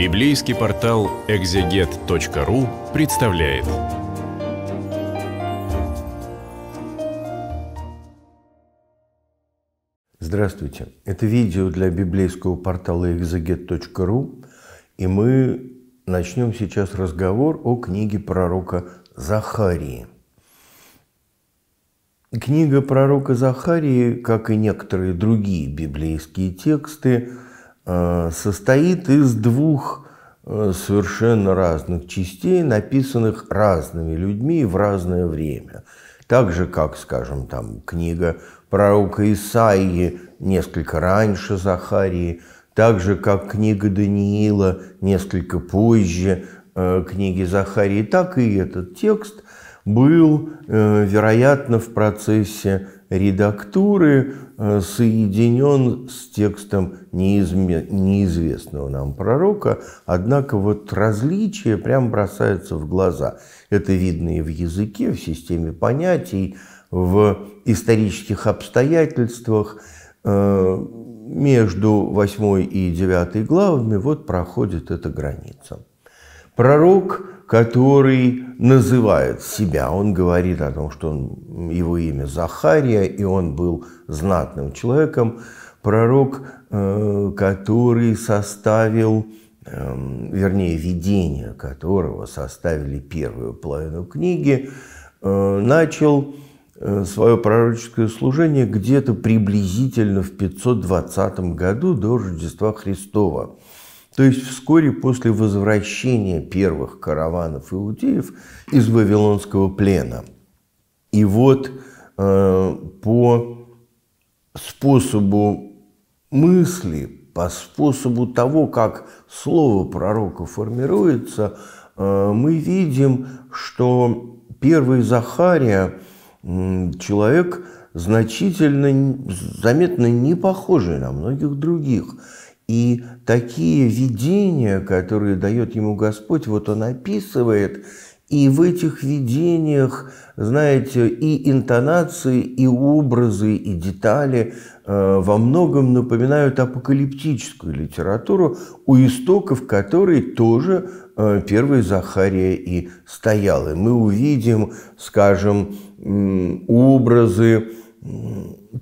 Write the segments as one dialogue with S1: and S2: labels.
S1: Библейский портал экзегет.ру представляет. Здравствуйте. Это видео для библейского портала экзегет.ру, и мы начнем сейчас разговор о книге пророка Захарии. Книга пророка Захарии, как и некоторые другие библейские тексты, Э, состоит из двух э, совершенно разных частей, написанных разными людьми в разное время. Так же, как, скажем, там книга пророка Исаии несколько раньше Захарии, так же, как книга Даниила несколько позже э, книги Захарии, так и этот текст был, вероятно, в процессе редактуры э, соединен с текстом неизме... неизвестного нам пророка, однако вот различие прям бросается в глаза. Это видно и в языке, в системе понятий, в исторических обстоятельствах э, между 8 и 9 главами вот проходит эта граница. Пророк который называет себя. Он говорит о том, что он, его имя Захария, и он был знатным человеком. Пророк, э, который составил, эм, вернее, видение которого составили первую половину книги, э, начал э, свое пророческое служение где-то приблизительно в 520 году до Рождества Христова – то есть вскоре после возвращения первых караванов иудеев из Вавилонского плена. И вот э, по способу мысли, по способу того, как слово пророка формируется, э, мы видим, что первый Захария э, человек значительно, заметно не похожий на многих других – и такие видения, которые дает ему Господь, вот он описывает, и в этих видениях, знаете, и интонации, и образы, и детали э, во многом напоминают апокалиптическую литературу, у истоков которой тоже э, первый Захария и стоял. И мы увидим, скажем, образы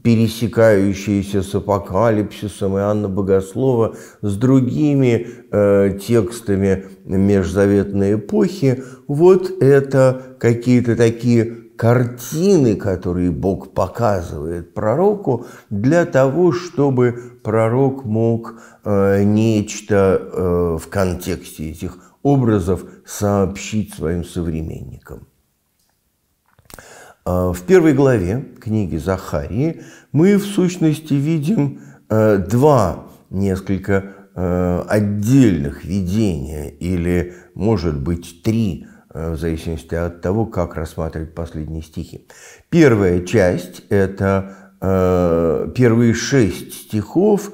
S1: пересекающиеся с апокалипсисом Иоанна Богослова, с другими э, текстами межзаветной эпохи, вот это какие-то такие картины, которые Бог показывает пророку, для того, чтобы пророк мог э, нечто э, в контексте этих образов сообщить своим современникам. А, в первой главе книги Захарии мы в сущности видим э, два несколько э, отдельных видения или, может быть, три, э, в зависимости от того, как рассматривать последние стихи. Первая часть – это первые шесть стихов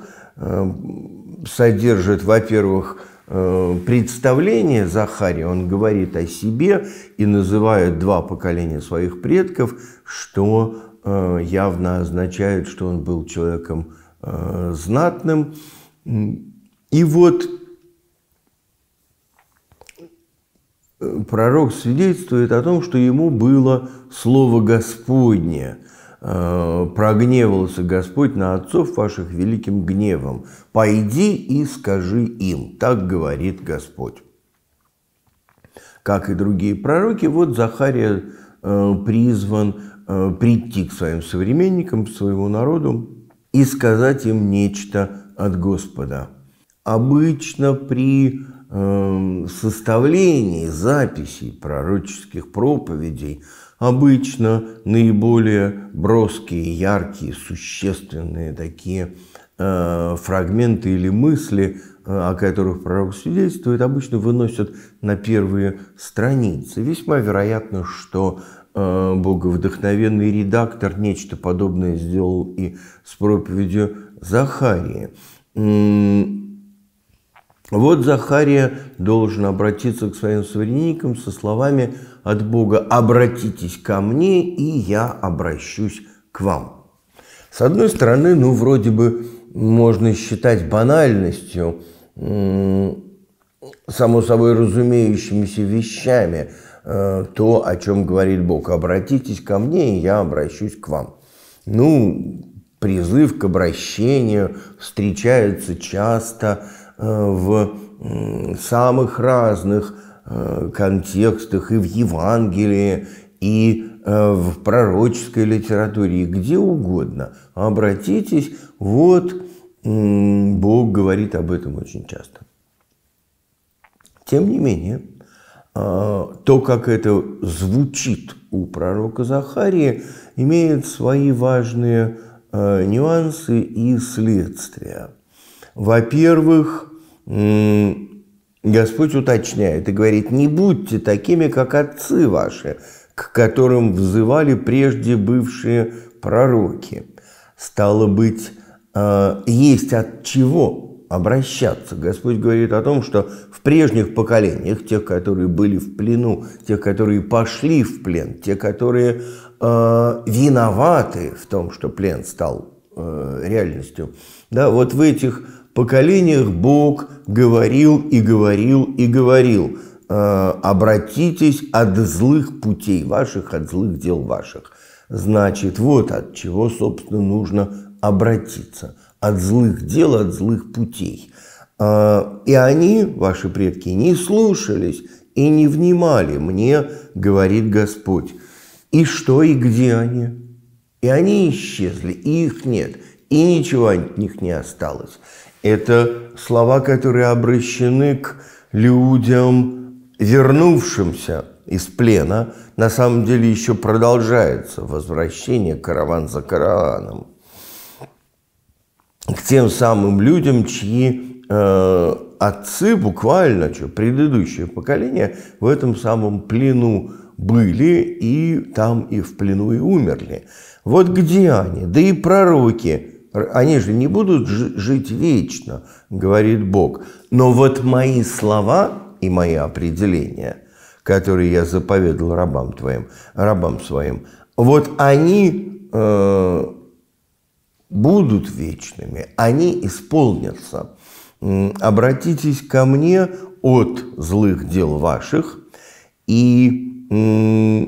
S1: содержит, во-первых, Э, представление Захария, он говорит о себе и называет два поколения своих предков, что э, явно означает, что он был человеком э, знатным. И вот пророк свидетельствует о том, что ему было слово Господнее – Э, прогневался Господь на отцов ваших великим гневом. Пойди и скажи им, так говорит Господь. Как и другие пророки, вот Захария э, призван э, прийти к своим современникам, к своему народу и сказать им нечто от Господа. Обычно при эм, составлении записей пророческих проповедей – обычно наиболее броские, яркие, существенные такие э, фрагменты или мысли, э, о которых пророк свидетельствует, обычно выносят на первые страницы. Весьма вероятно, что э, боговдохновенный редактор нечто подобное сделал и с проповедью Захарии. Вот Захария должен обратиться к своим современникам со словами от Бога «обратитесь ко мне, и я обращусь к вам». С одной стороны, ну, вроде бы можно считать банальностью, само собой разумеющимися вещами э, то, о чем говорит Бог. «Обратитесь ко мне, и я обращусь к вам». Ну, призыв к обращению встречается часто – Э, в самых разных э, контекстах и в Евангелии, и э, в пророческой литературе, и где угодно. Обратитесь, вот Бог говорит об этом очень часто. Тем не менее, то, как это звучит у пророка Захарии, имеет свои важные нюансы и следствия – во-первых, Господь уточняет и говорит, не будьте такими, как отцы ваши, к которым взывали прежде бывшие пророки. Стало быть, э, есть от чего обращаться. Господь говорит о том, что в прежних поколениях, тех, которые были в плену, тех, которые пошли в плен, те, которые э, виноваты в том, что плен стал э, реальностью, да, вот в этих поколениях Бог говорил и говорил и говорил, «Э, обратитесь от злых путей ваших, от злых дел ваших. Значит, вот от чего, собственно, нужно обратиться. От злых дел, от злых путей. Э, и они, ваши предки, не слушались и не внимали мне, говорит Господь. И что, и где они? И они исчезли, и их нет, и ничего от них не осталось. Это слова, которые обращены к людям, вернувшимся из плена. На самом деле еще продолжается возвращение караван за караваном. К тем самым людям, чьи э, отцы буквально, что предыдущее поколение в этом самом плену были и там и в плену и умерли. Вот где они? Да и пророки они же не будут жить вечно, говорит Бог. Но вот мои слова и мои определения, которые я заповедал рабам твоим, рабам своим, вот они э, будут вечными, они исполнятся. Обратитесь ко мне от злых дел ваших и э,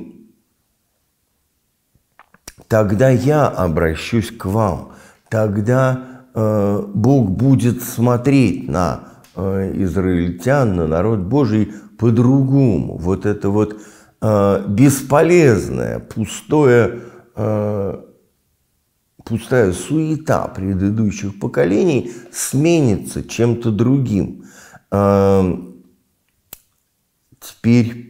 S1: тогда я обращусь к вам – тогда э, Бог будет смотреть на э, израильтян, на народ Божий по-другому. Вот это вот э, бесполезное, пустое, э, пустая суета предыдущих поколений сменится чем-то другим. теперь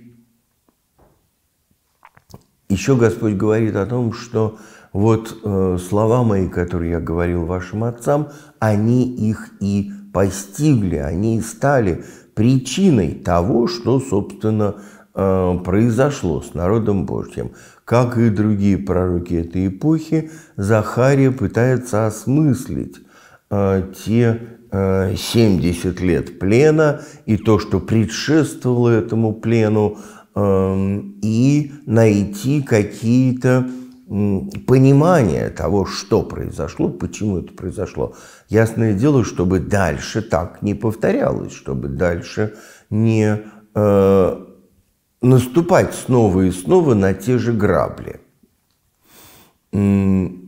S1: еще Господь говорит о том, что вот э, слова мои, которые я говорил вашим отцам, они их и постигли, они и стали причиной того, что, собственно, э, произошло с народом Божьим. Как и другие пророки этой эпохи, Захария пытается осмыслить э, те 70 э, лет плена и то, что предшествовало этому плену, эм, и найти какие-то понимание того, что произошло, почему это произошло. Ясное дело, чтобы дальше так не повторялось, чтобы дальше не э, наступать снова и снова на те же грабли. Ну,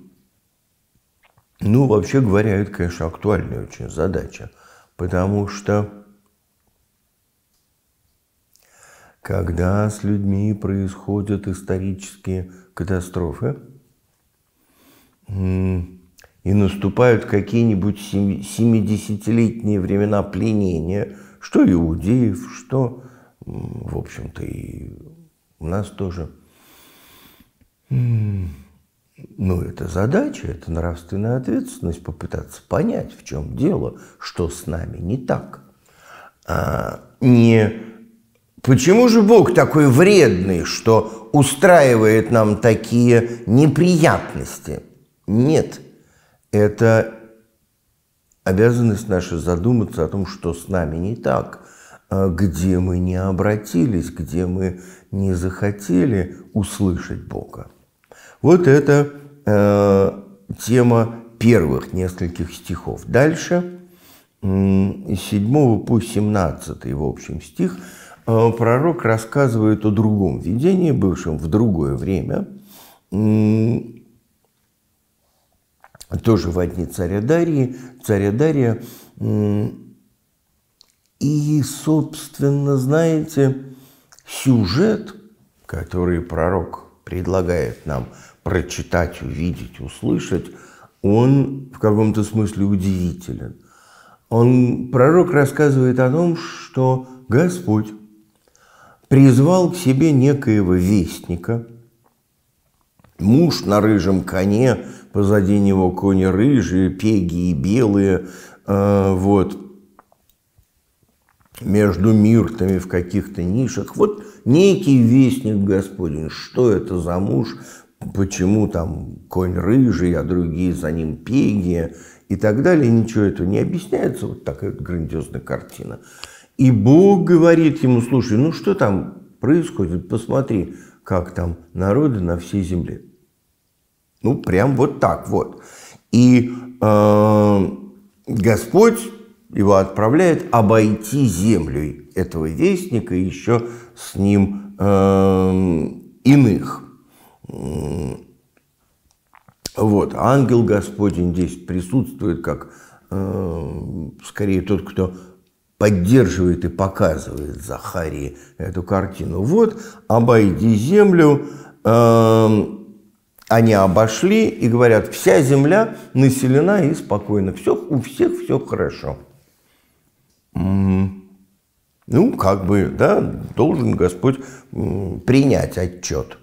S1: вообще говоря, это, конечно, актуальная очень задача, потому что когда с людьми происходят исторические катастрофы, и наступают какие-нибудь 70-летние времена пленения, что иудеев, что, в общем-то, и у нас тоже. Ну, это задача, это нравственная ответственность, попытаться понять, в чем дело, что с нами не так. А не Почему же Бог такой вредный, что устраивает нам такие неприятности. Нет, это обязанность наша задуматься о том, что с нами не так, а где мы не обратились, где мы не захотели услышать Бога. Вот это э, тема первых нескольких стихов. Дальше, с 7 по 17 в общем стих – а пророк рассказывает о другом видении, бывшем в другое время, тоже в одни царя Дарии, царя Дария. И, собственно, знаете, сюжет, который пророк предлагает нам прочитать, увидеть, услышать, он в каком-то смысле удивителен. Он, пророк рассказывает о том, что Господь призвал к себе некоего вестника. Муж на рыжем коне, позади него кони рыжие, пеги и белые, а, вот, между миртами в каких-то нишах. Вот некий вестник Господень, что это за муж, почему там конь рыжий, а другие за ним пеги и так далее. Ничего этого не объясняется, вот такая грандиозная картина. И Бог говорит ему, слушай, ну что там происходит, посмотри, как там народы на всей земле. Ну, прям вот так вот. И э, Господь его отправляет обойти землю этого вестника и еще с ним э, иных. Вот, ангел Господень здесь присутствует как э, скорее тот, кто поддерживает и показывает Захарии эту картину. Вот «Обойди землю», э, они обошли и говорят, вся земля населена и спокойна, все, у всех все хорошо. Ну, как бы, да, должен Господь принять отчет,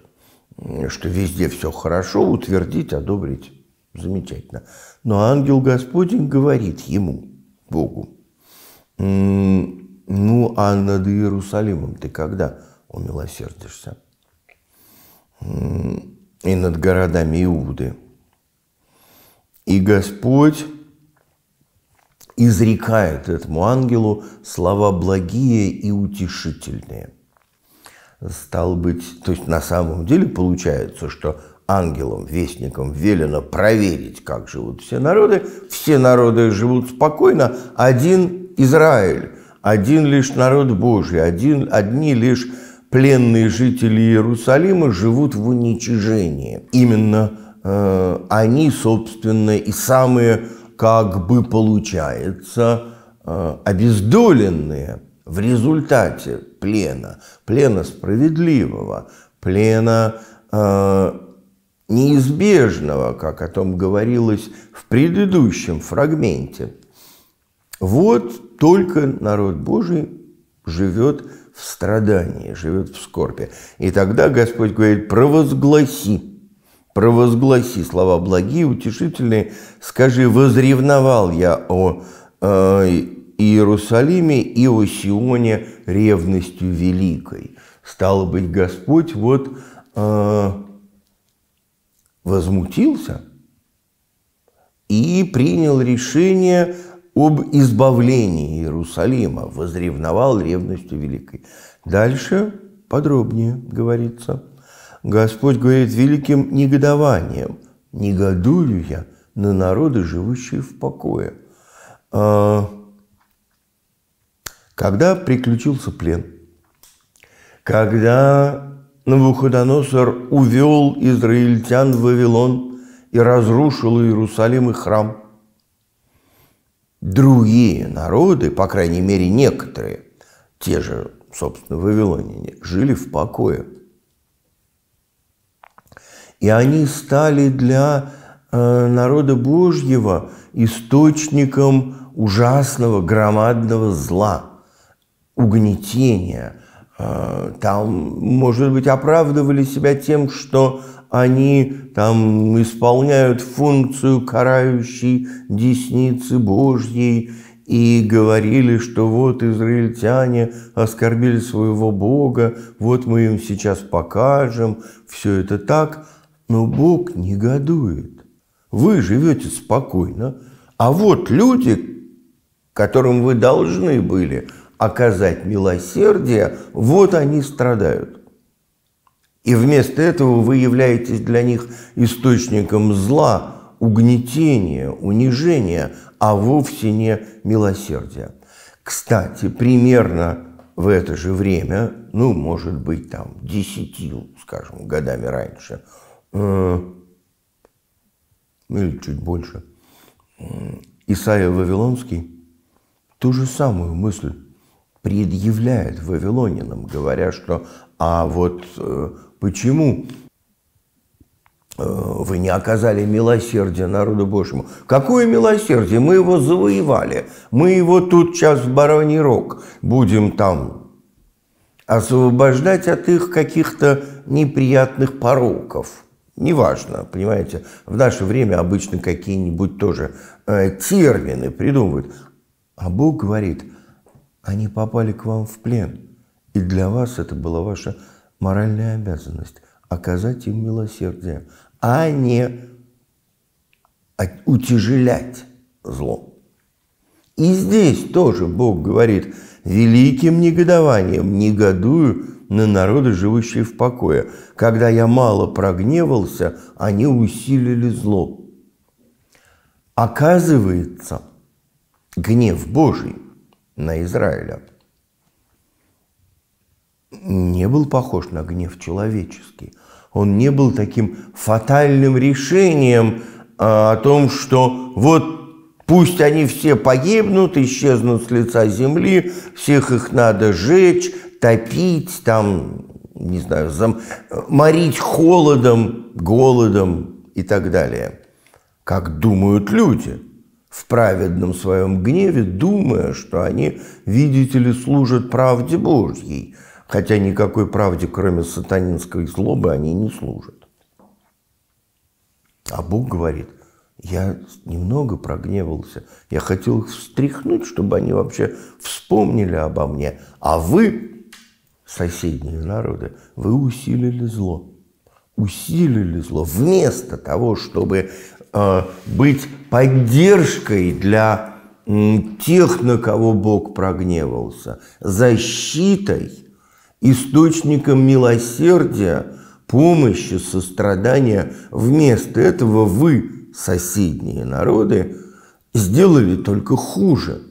S1: что везде все хорошо, утвердить, одобрить. Замечательно. Но ангел Господень говорит ему, Богу, ну, а над Иерусалимом ты когда умилосердишься? И над городами Иуды. И Господь изрекает этому ангелу слова благие и утешительные. Стал быть, то есть на самом деле получается, что ангелам, вестникам велено проверить, как живут все народы. Все народы живут спокойно, один Израиль, один лишь народ Божий, один, одни лишь пленные жители Иерусалима живут в уничижении. Именно э, они, собственно, и самые, как бы получается, э, обездоленные в результате плена, плена справедливого, плена э, неизбежного, как о том говорилось в предыдущем фрагменте. Вот только народ Божий живет в страдании, живет в скорбе. И тогда Господь говорит, провозгласи, провозгласи слова благие, утешительные, скажи, возревновал я о э, Иерусалиме и о Сионе ревностью великой. Стало быть, Господь вот э, возмутился и принял решение об избавлении Иерусалима, возревновал ревностью великой. Дальше подробнее говорится. Господь говорит великим негодованием, негодую я на народы, живущие в покое. А, когда приключился плен, когда Навуходоносор увел израильтян в Вавилон и разрушил Иерусалим и храм – другие народы, по крайней мере некоторые, те же, собственно, вавилоняне, жили в покое. И они стали для э, народа Божьего источником ужасного, громадного зла, угнетения. Э, там, может быть, оправдывали себя тем, что они там исполняют функцию карающей десницы Божьей и говорили, что вот израильтяне оскорбили своего Бога, вот мы им сейчас покажем, все это так, но Бог негодует. Вы живете спокойно, а вот люди, которым вы должны были оказать милосердие, вот они страдают. И вместо этого вы являетесь для них источником зла, угнетения, унижения, а вовсе не милосердия. Кстати, примерно в это же время, ну, может быть, там, десятью, скажем, годами раньше, э, ну, или чуть больше, э, Исаия Вавилонский ту же самую мысль предъявляет вавилонинам, говоря, что а вот э, почему э, вы не оказали милосердия народу Божьему. Какое милосердие? Мы его завоевали. Мы его тут сейчас в Бароний Рог будем там освобождать от их каких-то неприятных пороков. Неважно, понимаете, в наше время обычно какие-нибудь тоже э, термины придумывают. А Бог говорит, они попали к вам в плен – и для вас это была ваша моральная обязанность оказать им милосердие, а не утяжелять зло. И здесь тоже Бог говорит, великим негодованием негодую на народы, живущие в покое. Когда я мало прогневался, они усилили зло. Оказывается, гнев Божий на Израиля – не был похож на гнев человеческий. Он не был таким фатальным решением а, о том, что вот Пусть они все погибнут, исчезнут с лица земли, всех их надо жечь, топить, там, не знаю, зам... морить холодом, голодом и так далее. Как думают люди в праведном своем гневе, думая, что они, видите ли, служат правде Божьей – хотя никакой правде, кроме сатанинской злобы, они не служат. А Бог говорит, я немного прогневался, я хотел их встряхнуть, чтобы они вообще вспомнили обо мне, а вы, соседние народы, вы усилили зло. Усилили зло вместо того, чтобы э, быть поддержкой для тех, на кого Бог прогневался, защитой – источником милосердия, помощи, сострадания. Вместо этого вы, соседние народы, сделали только хуже.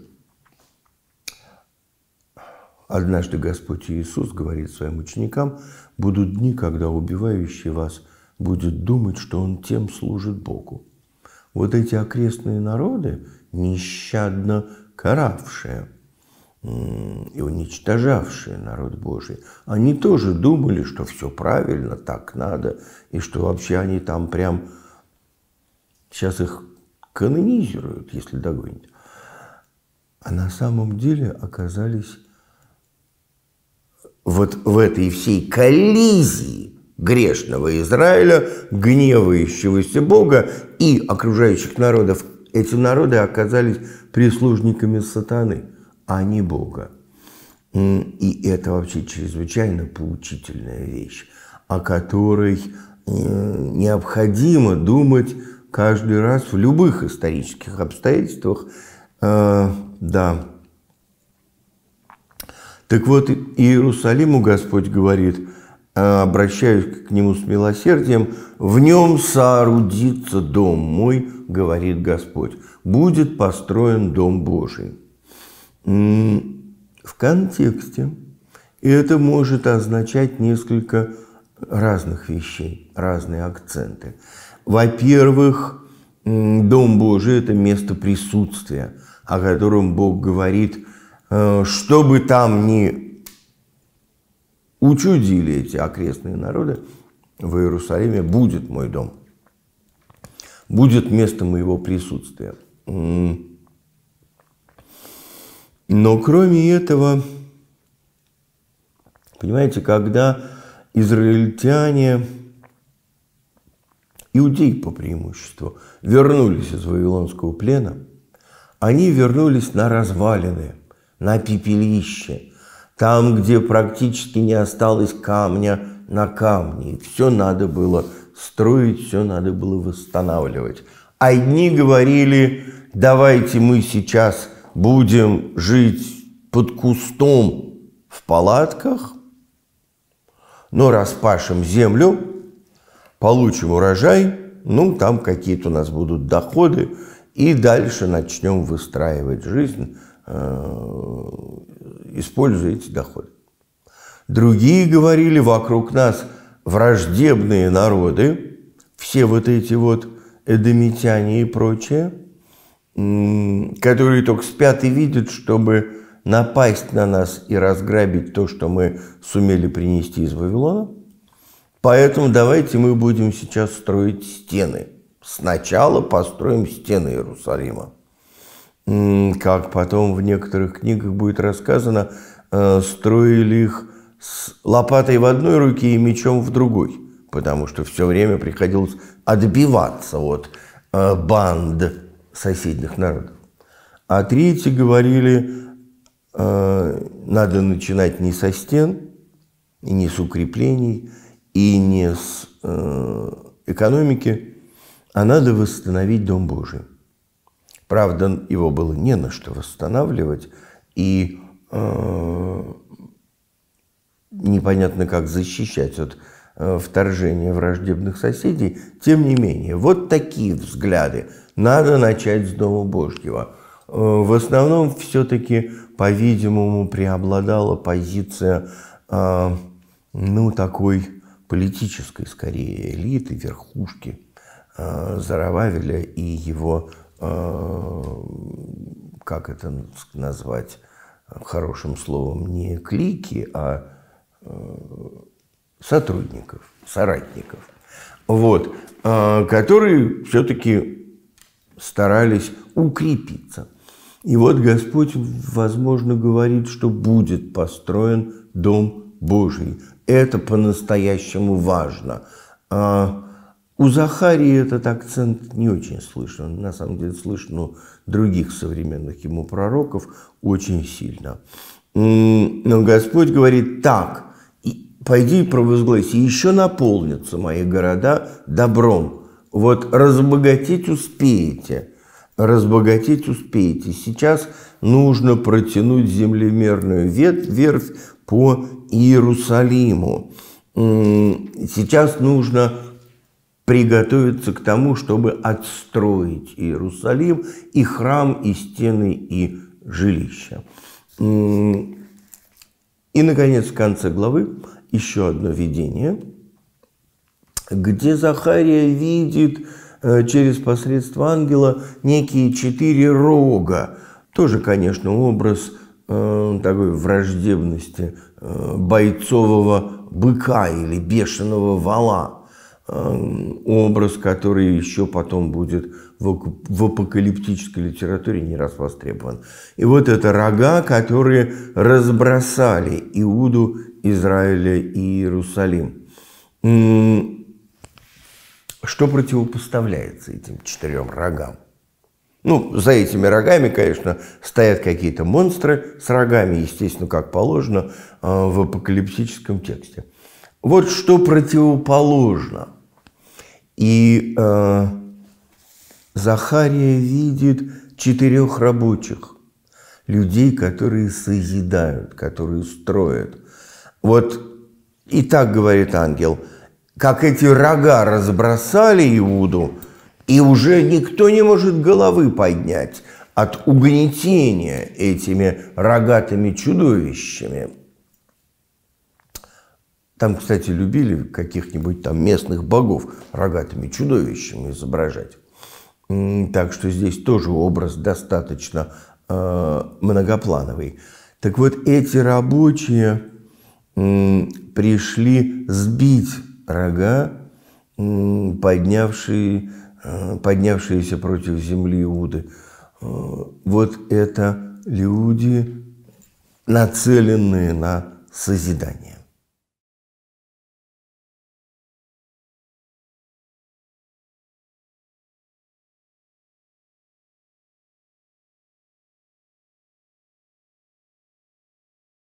S1: Однажды Господь Иисус говорит своим ученикам, будут дни, когда убивающий вас будет думать, что он тем служит Богу. Вот эти окрестные народы, нещадно каравшие – и уничтожавшие народ Божий, они тоже думали, что все правильно, так надо, и что вообще они там прям сейчас их канонизируют, если догонят. А на самом деле оказались вот в этой всей коллизии грешного Израиля, гневающегося Бога и окружающих народов. Эти народы оказались прислужниками сатаны – а не Бога. И это вообще чрезвычайно поучительная вещь, о которой э, необходимо думать каждый раз в любых исторических обстоятельствах. Э, да. Так вот, Иерусалиму Господь говорит, э, обращаюсь к нему с милосердием, в нем соорудится дом мой, говорит Господь, будет построен дом Божий в контексте. И это может означать несколько разных вещей, разные акценты. Во-первых, Дом Божий – это место присутствия, о котором Бог говорит, э, что бы там ни учудили эти окрестные народы, в Иерусалиме будет мой дом, будет место моего присутствия. Но кроме этого, понимаете, когда израильтяне, иудеи по преимуществу, вернулись из Вавилонского плена, они вернулись на развалины, на пепелище, там, где практически не осталось камня на камне. Все надо было строить, все надо было восстанавливать. Одни говорили, давайте мы сейчас – будем жить под кустом в палатках, но распашем землю, получим урожай, ну, там какие-то у нас будут доходы, и дальше начнем выстраивать жизнь, э, используя эти доходы. Другие говорили, вокруг нас враждебные народы, все вот эти вот эдемитяне и прочее – которые только спят и видят, чтобы напасть на нас и разграбить то, что мы сумели принести из Вавилона. Поэтому давайте мы будем сейчас строить стены. Сначала построим стены Иерусалима. Как потом в некоторых книгах будет рассказано, э, строили их с лопатой в одной руке и мечом в другой, потому что все время приходилось отбиваться от э, банд соседних народов. А третьи говорили, э, надо начинать не со стен, и не с укреплений, и не с э, экономики, а надо восстановить Дом Божий. Правда, его было не на что восстанавливать, и э, непонятно, как защищать от Э, вторжения враждебных соседей. Тем не менее, вот такие взгляды. Надо начать с Дома Божьего. Э, в основном все-таки, по-видимому, преобладала позиция э, ну, такой политической, скорее, элиты, верхушки Зарававеля и его, как это назвать, хорошим словом, не клики, а сотрудников, соратников, вот, э, которые все-таки старались укрепиться. И вот Господь, возможно, говорит, что будет построен Дом Божий. Это по-настоящему важно. А у Захарии этот акцент не очень слышен. На самом деле слышен у других современных ему пророков очень сильно. Но Господь говорит так, пойди и провозгласи, еще наполнятся мои города добром. Вот разбогатеть успеете, разбогатеть успеете. Сейчас нужно протянуть землемерную верфь по Иерусалиму. Сейчас нужно приготовиться к тому, чтобы отстроить Иерусалим и храм, и стены, и жилища. И, наконец, в конце главы еще одно видение, где Захария видит э, через посредство ангела некие четыре рога. Тоже, конечно, образ э, такой враждебности э, бойцового быка или бешеного вала, образ, который еще потом будет в апокалиптической литературе не раз востребован. И вот это рога, которые разбросали Иуду Израиля и Иерусалим. Что противопоставляется этим четырем рогам? Ну, за этими рогами, конечно, стоят какие-то монстры с рогами, естественно, как положено а, в апокалиптическом тексте. Вот что противоположно. И э, Захария видит четырех рабочих, людей, которые созидают, которые строят, вот и так говорит ангел, как эти рога разбросали Иуду, и уже никто не может головы поднять от угнетения этими рогатыми чудовищами. Там, кстати, любили каких-нибудь там местных богов рогатыми чудовищами изображать. Так что здесь тоже образ достаточно э, многоплановый. Так вот, эти рабочие пришли сбить рога, поднявшие, э, поднявшиеся против земли Иуды. Э, вот это люди, нацеленные на созидание.